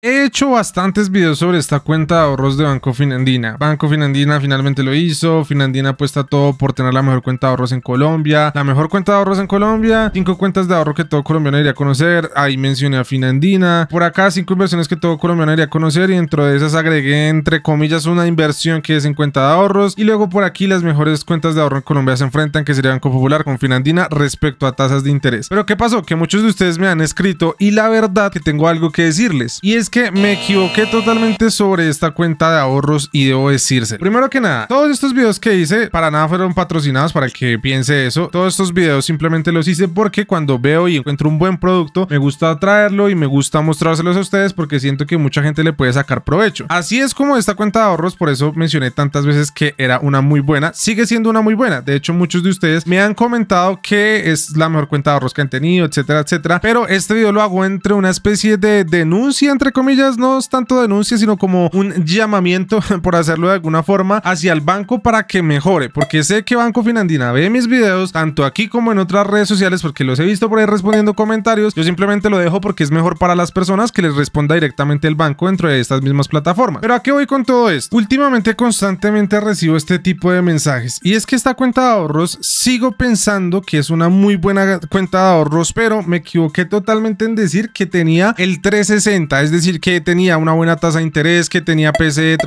He hecho bastantes videos sobre esta cuenta de ahorros de Banco Finandina. Banco Finandina finalmente lo hizo. Finandina apuesta todo por tener la mejor cuenta de ahorros en Colombia. La mejor cuenta de ahorros en Colombia. Cinco cuentas de ahorro que todo colombiano debería conocer. Ahí mencioné a Finandina. Por acá cinco inversiones que todo colombiano debería conocer. Y dentro de esas agregué entre comillas una inversión que es en cuenta de ahorros. Y luego por aquí las mejores cuentas de ahorro en Colombia se enfrentan que sería Banco Popular con Finandina respecto a tasas de interés. Pero ¿qué pasó? Que muchos de ustedes me han escrito y la verdad que tengo algo que decirles. Y es que me equivoqué totalmente sobre esta cuenta de ahorros y debo decirse. Primero que nada, todos estos videos que hice para nada fueron patrocinados para el que piense eso. Todos estos videos simplemente los hice porque cuando veo y encuentro un buen producto, me gusta traerlo y me gusta mostrárselos a ustedes porque siento que mucha gente le puede sacar provecho. Así es como esta cuenta de ahorros, por eso mencioné tantas veces que era una muy buena, sigue siendo una muy buena. De hecho, muchos de ustedes me han comentado que es la mejor cuenta de ahorros que han tenido, etcétera, etcétera. Pero este video lo hago entre una especie de denuncia, entre comillas, no es tanto denuncia, sino como un llamamiento, por hacerlo de alguna forma, hacia el banco para que mejore, porque sé que Banco Finandina ve mis videos, tanto aquí como en otras redes sociales, porque los he visto por ahí respondiendo comentarios, yo simplemente lo dejo porque es mejor para las personas que les responda directamente el banco dentro de estas mismas plataformas. Pero ¿a qué voy con todo esto? Últimamente constantemente recibo este tipo de mensajes, y es que esta cuenta de ahorros sigo pensando que es una muy buena cuenta de ahorros, pero me equivoqué totalmente en decir que tenía el 360, es decir, que tenía una buena tasa de interés, que tenía PC,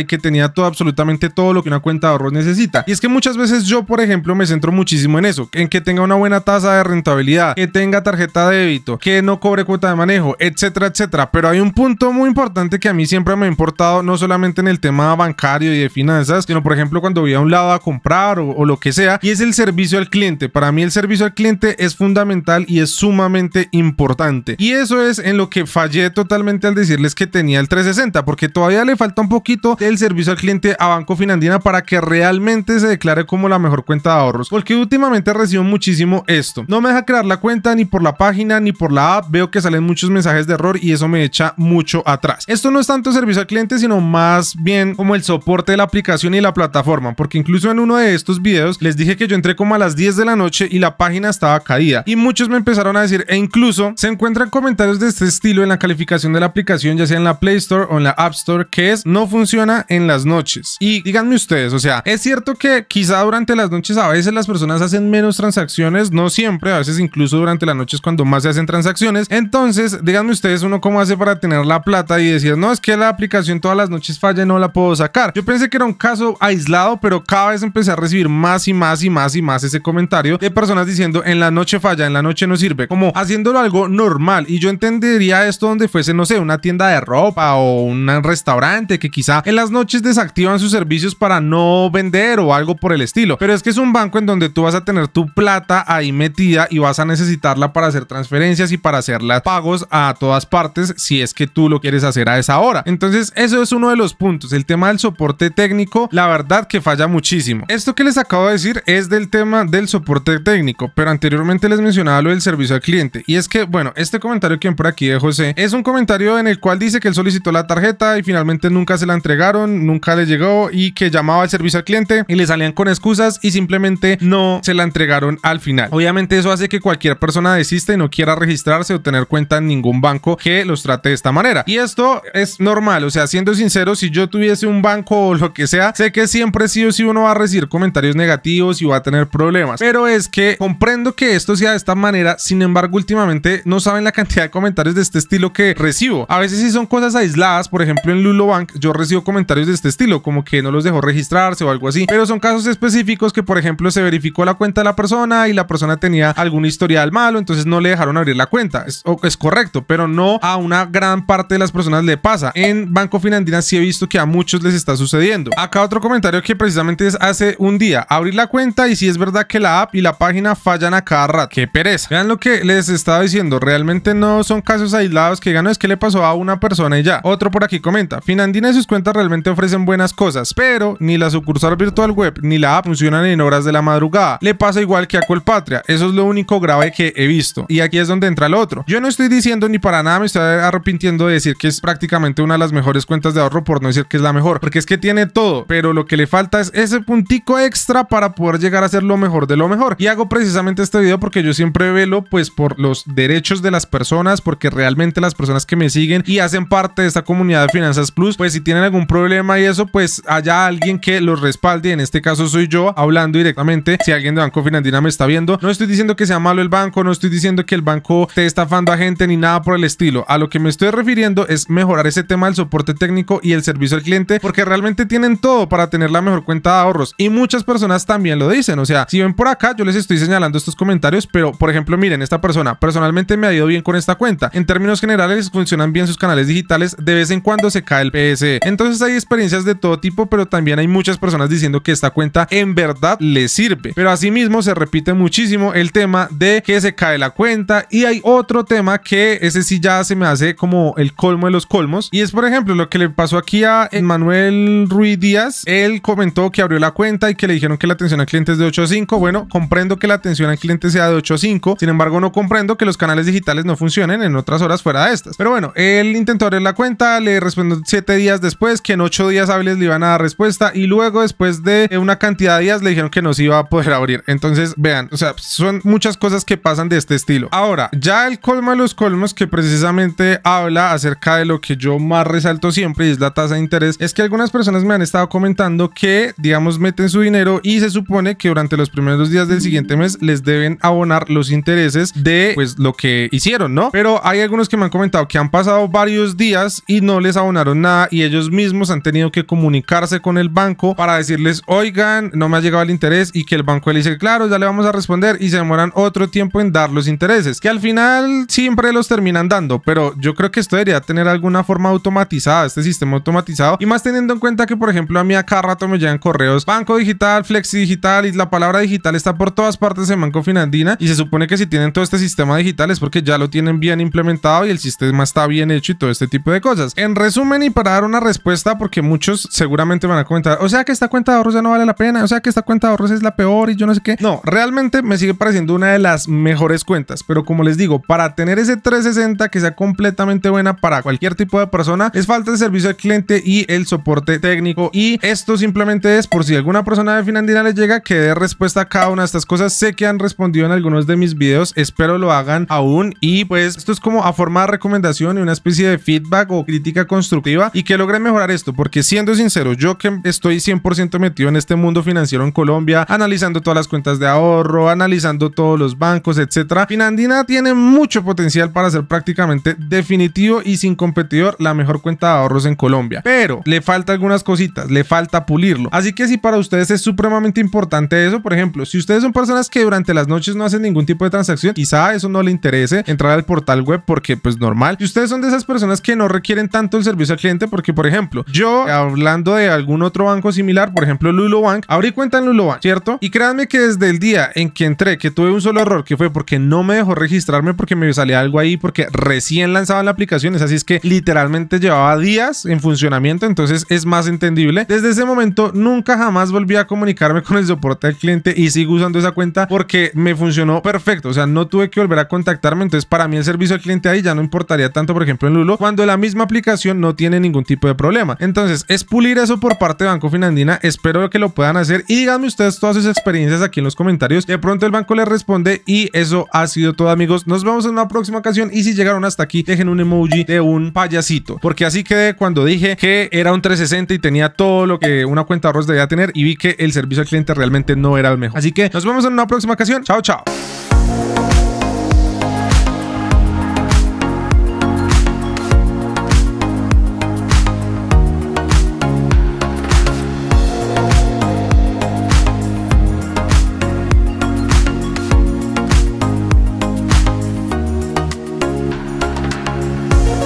y que tenía todo, absolutamente todo lo que una cuenta de ahorros necesita. Y es que muchas veces yo, por ejemplo, me centro muchísimo en eso, en que tenga una buena tasa de rentabilidad, que tenga tarjeta de débito, que no cobre cuota de manejo, etcétera, etcétera. Pero hay un punto muy importante que a mí siempre me ha importado, no solamente en el tema bancario y de finanzas, sino por ejemplo cuando voy a un lado a comprar o lo que sea, y es el servicio al cliente. Para mí el servicio al cliente es fundamental y es sumamente importante. Y eso es en lo que fallé totalmente al decirles que tenía el 360, porque todavía le falta un poquito el servicio al cliente a Banco Finandina para que realmente se declare como la mejor cuenta de ahorros, porque últimamente recibo muchísimo esto. No me deja crear la cuenta ni por la página ni por la app, veo que salen muchos mensajes de error y eso me echa mucho atrás. Esto no es tanto servicio al cliente, sino más bien como el soporte de la aplicación y la plataforma, porque incluso en uno de estos videos les dije que yo entré como a las 10 de la noche y la página estaba caída y muchos me empezaron a decir e incluso se encuentran comentarios de este estilo en la calificación de la aplicación ya sea en la Play Store o en la App Store que es no funciona en las noches. Y díganme ustedes, o sea, es cierto que quizá durante las noches a veces las personas hacen menos transacciones, no siempre, a veces incluso durante las noches cuando más se hacen transacciones. Entonces, díganme ustedes uno cómo hace para tener la plata y decir, no, es que la aplicación todas las noches falla y no la puedo sacar. Yo pensé que era un caso aislado, pero cada vez empecé a recibir más y más y más y más ese comentario de personas diciendo, en la noche falla, en la noche no sirve, como haciéndolo algo normal. Y yo entendería esto donde fuese, no sé, una tienda de ropa o un restaurante que quizá en las noches desactivan sus servicios para no vender o algo por el estilo. Pero es que es un banco en donde tú vas a tener tu plata ahí metida y vas a necesitarla para hacer transferencias y para hacer las pagos a todas partes si es que tú lo quieres hacer a esa hora. Entonces eso es uno de los puntos. El tema del soporte técnico, la verdad que falla muchísimo. Esto que les acabo de decir es del tema del soporte técnico, pero anteriormente les mencionaba lo del servicio al cliente. Y es que, bueno, este comentario que por aquí de José es un comentario en el cual dice que él solicitó la tarjeta y finalmente nunca se la entregaron, nunca le llegó y que llamaba al servicio al cliente y le salían con excusas y simplemente no se la entregaron al final. Obviamente eso hace que cualquier persona desista y no quiera registrarse o tener cuenta en ningún banco que los trate de esta manera. Y esto es normal, o sea, siendo sincero, si yo tuviese un banco o lo que sea, sé que siempre sí o sí uno va a recibir comentarios negativos y va a tener problemas, pero es que comprendo que esto sea de esta manera, sin embargo últimamente no saben la cantidad de comentarios de este estilo que recibo. A veces sí son cosas aisladas, por ejemplo en Lulobank yo recibo comentarios de este estilo, como que no los dejó registrarse o algo así, pero son casos específicos que por ejemplo se verificó la cuenta de la persona y la persona tenía algún historial malo, entonces no le dejaron abrir la cuenta. Es, es correcto, pero no a una gran parte de las personas le pasa. En Banco Finandina sí he visto que a muchos les está sucediendo. Acá otro comentario que precisamente es hace un día, abrir la cuenta y si es verdad que la app y la página fallan a cada rato. ¡Qué pereza! Vean lo que les estaba diciendo, realmente no son casos aislados que digan, es que le pasó a una persona y ya. Otro por aquí comenta, Finandina y sus cuentas realmente ofrecen buenas cosas, pero ni la sucursal virtual web ni la app funcionan en horas de la madrugada. Le pasa igual que a Colpatria, eso es lo único grave que he visto. Y aquí es donde entra el otro. Yo no estoy diciendo ni para nada me estoy arrepintiendo de decir que es prácticamente una de las mejores cuentas de ahorro por no decir que es la mejor, porque es que tiene todo, pero lo que le falta es ese puntico extra para poder llegar a ser lo mejor de lo mejor. Y hago precisamente este video porque yo siempre velo pues por los derechos de las personas, porque realmente las personas que me siguen y hacen parte de esta comunidad de Finanzas Plus, pues si tienen algún problema y eso, pues haya alguien que los respalde. En este caso soy yo hablando directamente. Si alguien de Banco Finandina me está viendo, no estoy diciendo que sea malo el banco, no estoy diciendo que el banco te estafando a gente ni nada por el estilo. A lo que me estoy refiriendo es mejorar ese tema del soporte técnico y el servicio al cliente, porque realmente tienen todo para tener la mejor cuenta de ahorros. Y muchas personas también lo dicen. O sea, si ven por acá, yo les estoy señalando estos comentarios, pero por ejemplo, miren, esta persona personalmente me ha ido bien con esta cuenta. En términos generales, funciona bien sus canales digitales, de vez en cuando se cae el PSE. Entonces hay experiencias de todo tipo, pero también hay muchas personas diciendo que esta cuenta en verdad le sirve. Pero asimismo se repite muchísimo el tema de que se cae la cuenta y hay otro tema que ese sí ya se me hace como el colmo de los colmos. Y es por ejemplo lo que le pasó aquí a Manuel Ruiz Díaz. Él comentó que abrió la cuenta y que le dijeron que la atención al cliente es de 8 a 5. Bueno, comprendo que la atención al cliente sea de 8 a 5. Sin embargo, no comprendo que los canales digitales no funcionen en otras horas fuera de estas. Pero bueno, él intentó abrir la cuenta, le respondió siete días después que en ocho días hábiles le iban a dar respuesta y luego después de una cantidad de días le dijeron que no se iba a poder abrir. Entonces, vean, o sea, son muchas cosas que pasan de este estilo. Ahora, ya el colmo de los colmos que precisamente habla acerca de lo que yo más resalto siempre y es la tasa de interés, es que algunas personas me han estado comentando que, digamos, meten su dinero y se supone que durante los primeros días del siguiente mes les deben abonar los intereses de pues lo que hicieron, ¿no? Pero hay algunos que me han comentado que han pasado pasado varios días y no les abonaron nada y ellos mismos han tenido que comunicarse con el banco para decirles, oigan, no me ha llegado el interés y que el banco le dice, claro, ya le vamos a responder y se demoran otro tiempo en dar los intereses, que al final siempre los terminan dando, pero yo creo que esto debería tener alguna forma automatizada, este sistema automatizado y más teniendo en cuenta que, por ejemplo, a mí acá rato me llegan correos, banco digital, flexi digital y la palabra digital está por todas partes en Banco Finandina y se supone que si tienen todo este sistema digital es porque ya lo tienen bien implementado y el sistema está bien hecho y todo este tipo de cosas. En resumen y para dar una respuesta, porque muchos seguramente van a comentar, o sea que esta cuenta de ahorros ya no vale la pena, o sea que esta cuenta de ahorros es la peor y yo no sé qué. No, realmente me sigue pareciendo una de las mejores cuentas, pero como les digo, para tener ese 360 que sea completamente buena para cualquier tipo de persona, es falta de servicio al cliente y el soporte técnico. Y esto simplemente es por si alguna persona de Finandina les llega que dé respuesta a cada una de estas cosas. Sé que han respondido en algunos de mis videos, espero lo hagan aún. Y pues esto es como a forma de recomendación una especie de feedback o crítica constructiva y que logre mejorar esto, porque siendo sincero, yo que estoy 100% metido en este mundo financiero en Colombia, analizando todas las cuentas de ahorro, analizando todos los bancos, etcétera, Finandina tiene mucho potencial para ser prácticamente definitivo y sin competidor la mejor cuenta de ahorros en Colombia, pero le falta algunas cositas, le falta pulirlo. Así que si para ustedes es supremamente importante eso, por ejemplo, si ustedes son personas que durante las noches no hacen ningún tipo de transacción, quizá eso no le interese entrar al portal web porque pues normal. Si ustedes son de esas personas que no requieren tanto el servicio al cliente porque, por ejemplo, yo, hablando de algún otro banco similar, por ejemplo, Lulo Bank, abrí cuenta en Lulo Bank, ¿cierto? Y créanme que desde el día en que entré, que tuve un solo error, que fue porque no me dejó registrarme porque me salía algo ahí, porque recién lanzaba la aplicación, es así es que literalmente llevaba días en funcionamiento, entonces es más entendible. Desde ese momento nunca jamás volví a comunicarme con el soporte del cliente y sigo usando esa cuenta porque me funcionó perfecto, o sea, no tuve que volver a contactarme, entonces para mí el servicio al cliente ahí ya no importaría tanto por ejemplo, en Lulo, cuando la misma aplicación no tiene ningún tipo de problema. Entonces, es pulir eso por parte de Banco Finandina. Espero que lo puedan hacer y díganme ustedes todas sus experiencias aquí en los comentarios. De pronto el banco les responde y eso ha sido todo, amigos. Nos vemos en una próxima ocasión y si llegaron hasta aquí, dejen un emoji de un payasito, porque así quedé cuando dije que era un 360 y tenía todo lo que una cuenta de ahorros debía tener y vi que el servicio al cliente realmente no era el mejor. Así que nos vemos en una próxima ocasión. Chao, chao.